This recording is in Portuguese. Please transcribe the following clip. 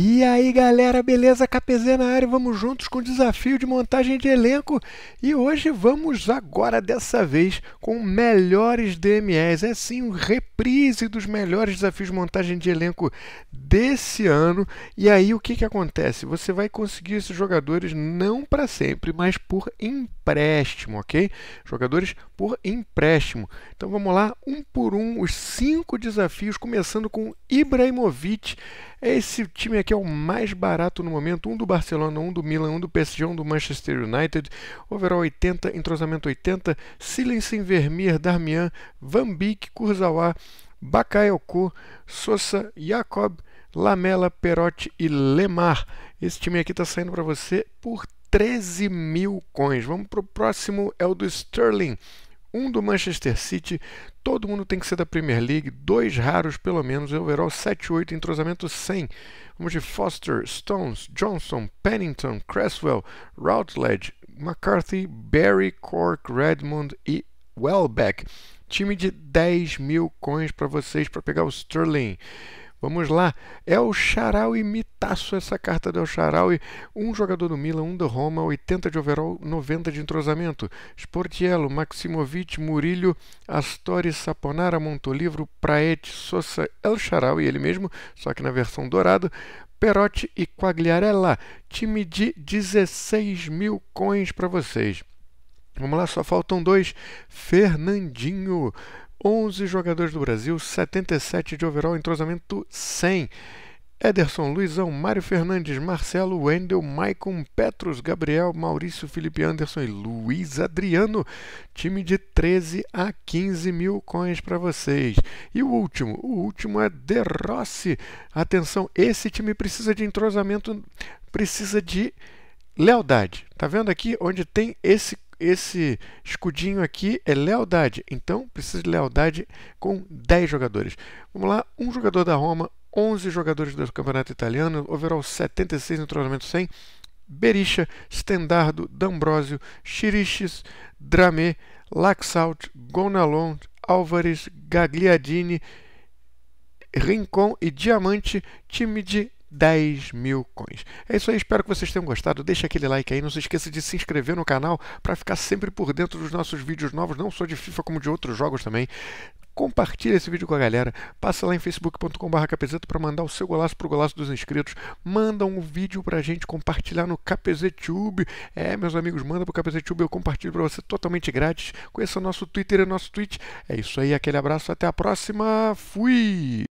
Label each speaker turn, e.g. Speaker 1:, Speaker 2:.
Speaker 1: E aí galera, beleza? KPZ na área, vamos juntos com o desafio de montagem de elenco e hoje vamos agora dessa vez com melhores DMEs, é sim um reprise dos melhores desafios de montagem de elenco desse ano. E aí o que que acontece? Você vai conseguir esses jogadores não para sempre, mas por inteiro empréstimo, ok? Jogadores por empréstimo. Então vamos lá, um por um, os cinco desafios, começando com Ibrahimovic. Esse time aqui é o mais barato no momento, um do Barcelona, um do Milan, um do PSG, um do Manchester United. Overall 80, entrosamento 80, Silencing Vermeer, Darmian, Van Beek, Kurzawa, Bakayoko, Sosa, Jacob, Lamela, Perotti e Lemar. Esse time aqui está saindo para você por 13 mil coins. Vamos para o próximo, é o do Sterling. Um do Manchester City, todo mundo tem que ser da Premier League, dois raros pelo menos, é overall 7-8, entrosamento 100. Vamos de Foster, Stones, Johnson, Pennington, Cresswell, Routledge, McCarthy, Barry, Cork, Redmond e Welbeck. Time de 10 mil coins para vocês para pegar o Sterling. Vamos lá, é o Charaui imitaço essa carta do Charaui. Um jogador do Milan, um do Roma, 80 de overall, 90 de entrosamento. Sportiello, Maximovic, Murilho, Astori, Saponara, Montolivro, Praete, Sosa, El Charaui, ele mesmo, só que na versão dourado, Perotti e Quagliarella. Time de 16 mil coins para vocês. Vamos lá, só faltam dois. Fernandinho, 11 jogadores do Brasil, 77 de overall, entrosamento 100. Ederson, Luizão, Mário Fernandes, Marcelo, Wendel, Maicon, Petros, Gabriel, Maurício, Felipe Anderson e Luiz Adriano. Time de 13 a 15 mil coins para vocês. E o último, o último é De Rossi. Atenção, esse time precisa de entrosamento, precisa de lealdade. Tá vendo aqui onde tem esse esse escudinho aqui é lealdade, então precisa de lealdade com 10 jogadores. Vamos lá, um jogador da Roma, 11 jogadores do campeonato italiano, overall 76 no treinamento 100, Berisha, Stendardo, D'Ambrosio, Chiriches, Dramé, Laxalt, Gonalon, Álvares, Gagliardini, Rincon e Diamante, time de 10 mil coins. É isso aí, espero que vocês tenham gostado. Deixa aquele like aí, não se esqueça de se inscrever no canal para ficar sempre por dentro dos nossos vídeos novos, não só de FIFA como de outros jogos também. Compartilha esse vídeo com a galera, passa lá em facebook.com.br capezeta para mandar o seu golaço pro golaço dos inscritos, manda um vídeo para a gente compartilhar no CapZTube. É, meus amigos, manda pro CapZTube, eu compartilho para você totalmente grátis. Conheça o nosso Twitter e o nosso Twitch. É isso aí, aquele abraço, até a próxima, fui!